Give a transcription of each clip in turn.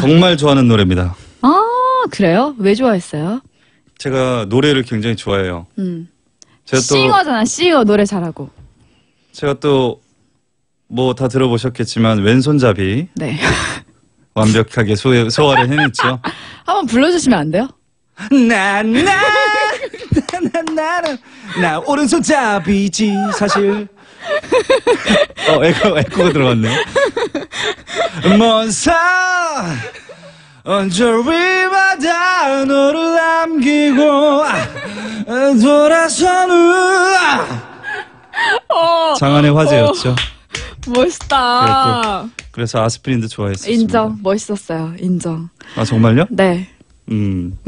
정말 좋아하는 노래입니다. 아, 그래요? 왜 좋아했어요? 제가 노래를 굉장히 좋아해요. 음. 싱어잖아, 싱어 노래 잘하고. 제가 또 뭐 다 들어보셨겠지만 왼손잡이 네. 완벽하게 소, 소화를 해냈죠. 한번 불러주시면 안 돼요? 나 나 나 나나나 오른손잡이지 사실. 어, 에코 에코가 들어갔네. 먼 사. 언절 위마다 너를 남기고 아, 돌아선 후 어, 장안의 화제였죠. 어. 멋있다. 그래서, 그래서 아스피린도 좋아했어요. 인정, 멋있었어요. 인정. 아 정말요? 네. 음.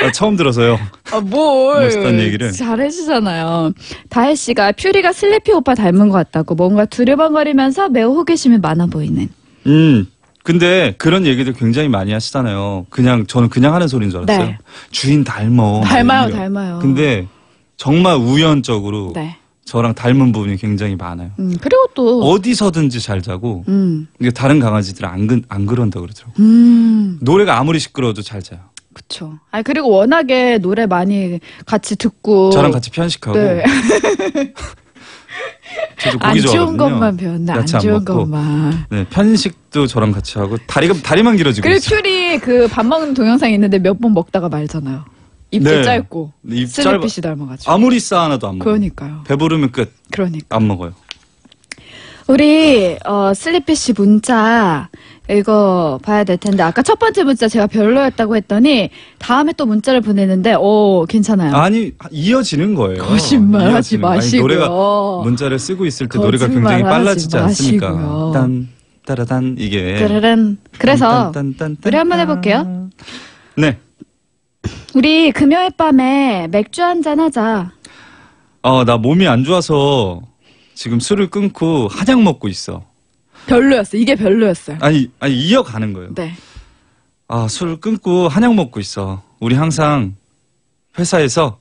아, 처음 들어서요. 아, 뭘. 멋있다는 얘기를. 잘해주잖아요. 다혜 씨가 퓨리가 슬리피 오빠 닮은 것 같다고 뭔가 두리번거리면서 매우 호기심이 많아 보이는. 음. 근데 그런 얘기들 굉장히 많이 하시잖아요. 그냥 저는 그냥 하는 소리인 줄 알았어요. 네. 주인 닮어. 닮아요, 이런. 닮아요. 근데 정말 우연적으로 네. 저랑 닮은 부분이 굉장히 많아요. 음, 그리고 또 어디서든지 잘 자고 음. 이게 다른 강아지들은 안, 그- 안 그런다 그러더라고요. 음. 노래가 아무리 시끄러워도 잘 자요. 그쵸. 아 그리고 워낙에 노래 많이 같이 듣고 저랑 같이 편식하고 네. 저도 고기 안 좋은 것만 배웠나? 안 좋은 것만. 네, 편식도 저랑 같이 하고 다리가 다리만 길어지고. 그리고 있어요. 큐리 그밥 먹는 동영상 있는데 몇 번 먹다가 말잖아요. 입도 네. 짧고 입 슬리피씨 짧... 닮아가지고 아무리 싸 하나도 안 먹어요. 그러니까요. 배부르면 끝. 그러니까 안 먹어요. 우리 어, 슬리피씨 문자 읽어봐야 될 텐데 아까 첫 번째 문자 제가 별로였다고 했더니 다음에 또 문자를 보내는데 오 괜찮아요. 아니 이어지는 거예요. 거짓말 이어지는. 마시고 노래가 문자를 쓰고 있을 때 노래가 굉장히 빨라지지 않습니까? 딴 따라단 이게 따라란 그래서 우리 한번 해볼게요. 네. 우리 금요일 밤에 맥주 한 잔 하자. 어, 나 몸이 안 좋아서 지금 술을 끊고 한약 먹고 있어. 별로였어요. 이게 별로였어요. 아니, 아니 이어가는 거예요. 네. 아, 술 끊고 한약 먹고 있어. 우리 항상 회사에서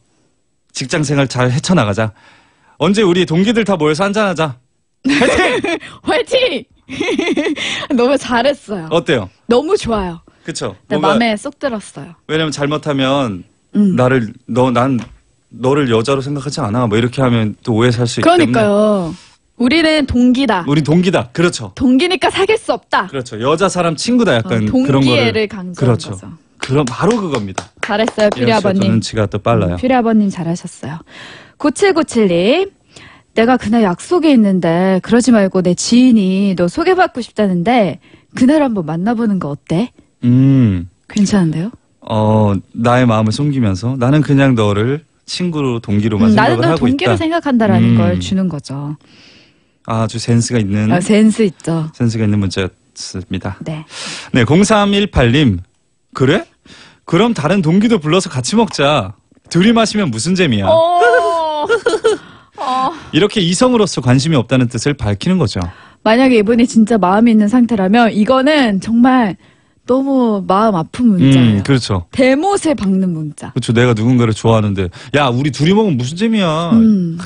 직장 생활 잘 헤쳐나가자. 언제 우리 동기들 다 모여서 한잔하자. 화이팅! 화이팅! 너무 잘했어요. 어때요? 너무 좋아요. 그쵸? 내 마음에 쏙 들었어요. 왜냐면 잘못하면 음. 나를 너 난 너를 여자로 생각하지 않아. 뭐 이렇게 하면 또 오해 살 수 있기 때문에. 그러니까요. 우리는 동기다. 우리 동기다. 그렇죠. 동기니까 사귈 수 없다. 그렇죠. 여자 사람 친구다 약간 어, 그런 거를 동기애를 강조한 그렇죠. 거죠. 그럼 바로 그겁니다. 잘했어요, 퓨리 아버님. 눈치가 또 빨라요. 퓨리 음, 아버님 잘하셨어요. 9797님. 내가 그날 약속이 있는데 그러지 말고 내 지인이 너 소개받고 싶다는데 그날 한번 만나보는 거 어때? 음. 괜찮은데요? 어, 나의 마음을 숨기면서 나는 그냥 너를 친구로 동기로만 음, 생각을 나는 널 동기로 있다. 생각한다라는 음. 걸 주는 거죠. 아주 센스가 있는 아, 센스 있죠. 센스가 있는 문제였습니다. 네. 네, 0318님. 그래? 그럼 다른 동기도 불러서 같이 먹자. 둘이 마시면 무슨 재미야? 어. 어. 이렇게 이성으로서 관심이 없다는 뜻을 밝히는 거죠. 만약에 이분이 진짜 마음이 있는 상태라면 이거는 정말 너무 마음 아픈 음, 문자예요. 음, 그렇죠. 대못을 박는 문자. 그렇죠. 내가 누군가를 좋아하는데 야 우리 둘이 먹으면 무슨 재미야. 음.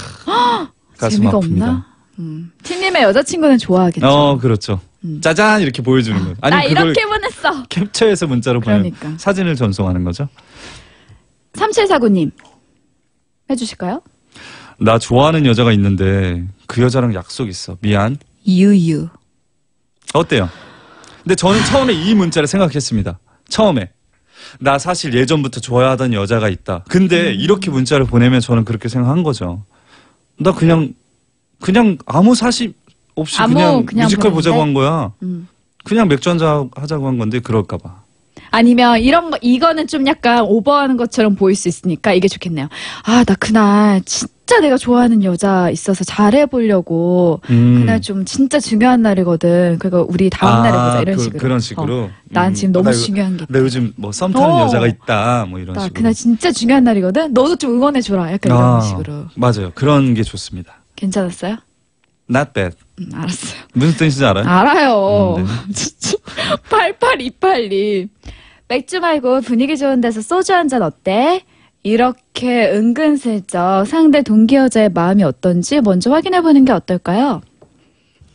가슴 재미가 아픕니다. 없나? 음. 팀님의 여자친구는 좋아하겠죠. 어, 그렇죠. 음. 짜잔 이렇게 보여주는 거 아니 나 이렇게 보냈어. 캡처해서 문자로 그러니까. 보내 사진을 전송하는 거죠. 3749님 해주실까요? 나 좋아하는 여자가 있는데 그 여자랑 약속 있어. 미안. 유유. 어때요? 근데 저는 처음에 이 문자를 생각했습니다. 처음에. 나 사실 예전부터 좋아하던 여자가 있다. 근데 음. 이렇게 문자를 보내면 저는 그렇게 생각한 거죠. 나 그냥 그냥 아무 사실 없이 아무 그냥, 그냥 뮤지컬 보는데? 보자고 한 거야. 음. 그냥 맥주 한잔 하자고 한 건데 그럴까봐. 아니면 이런 거 이거는 좀 약간 오버하는 것처럼 보일 수 있으니까 이게 좋겠네요. 아나 그날 진짜 내가 좋아하는 여자 있어서 잘해보려고 음. 그날 좀 진짜 중요한 날이거든. 그러니까 우리 다음 아, 날에 보자 이런 그, 식으로. 그런 어. 식으로. 어, 난 음. 지금 너무 나, 중요한 게. 나 요즘 뭐썸 타는 어. 여자가 있다. 뭐 이런 나 식으로. 그날 진짜 중요한 날이거든. 너도 좀 응원해줘라. 약간 이런 아, 식으로. 맞아요. 그런 게 좋습니다. 괜찮았어요? Not bad. 음, 알았어요. 무슨 뜻인지 알아요? 알아요. 음, 네. 88282. 맥주 말고 분위기 좋은 데서 소주 한 잔 어때? 이렇게 은근슬쩍 상대 동기 여자의 마음이 어떤지 먼저 확인해보는 게 어떨까요?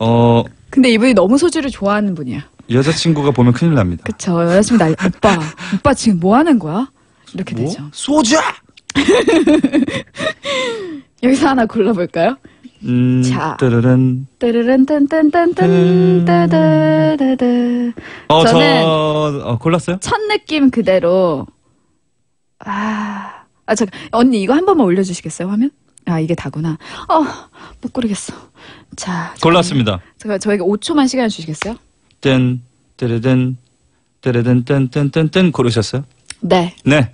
어. 근데 이분이 너무 소주를 좋아하는 분이야. 여자친구가 보면 큰일 납니다. 그쵸. 여자친구 날, 오빠, 오빠 지금 뭐 하는 거야? 이렇게 뭐? 되죠. 소주 여기서 하나 골라볼까요? 음, 자, 따르른 따르른 딴딴딴딴 따다다다. 어, 저는 저... 어, 골랐어요? 첫 느낌 그대로. 아, 아 잠깐 언니 이거 한 번만 올려주시겠어요 화면? 아 이게 다구나. 어, 못 고르겠어. 자, 골랐습니다. 제가 저에게 5초만 시간 주시겠어요? 뗀, 따르든 따르든 뗀뗀뗀뗀 고르셨어요? 네. 네.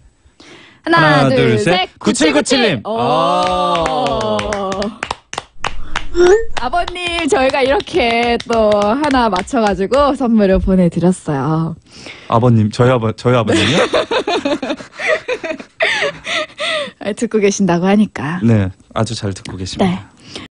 하나, 하나 둘, 셋. 9797님. 어. 아. 아버님, 저희가 이렇게 또 하나 맞춰가지고 선물을 보내드렸어요. 아버님, 저희 아버, 저희 아버님이요? 아, 듣고 계신다고 하니까. 네, 아주 잘 듣고 계십니다. 네.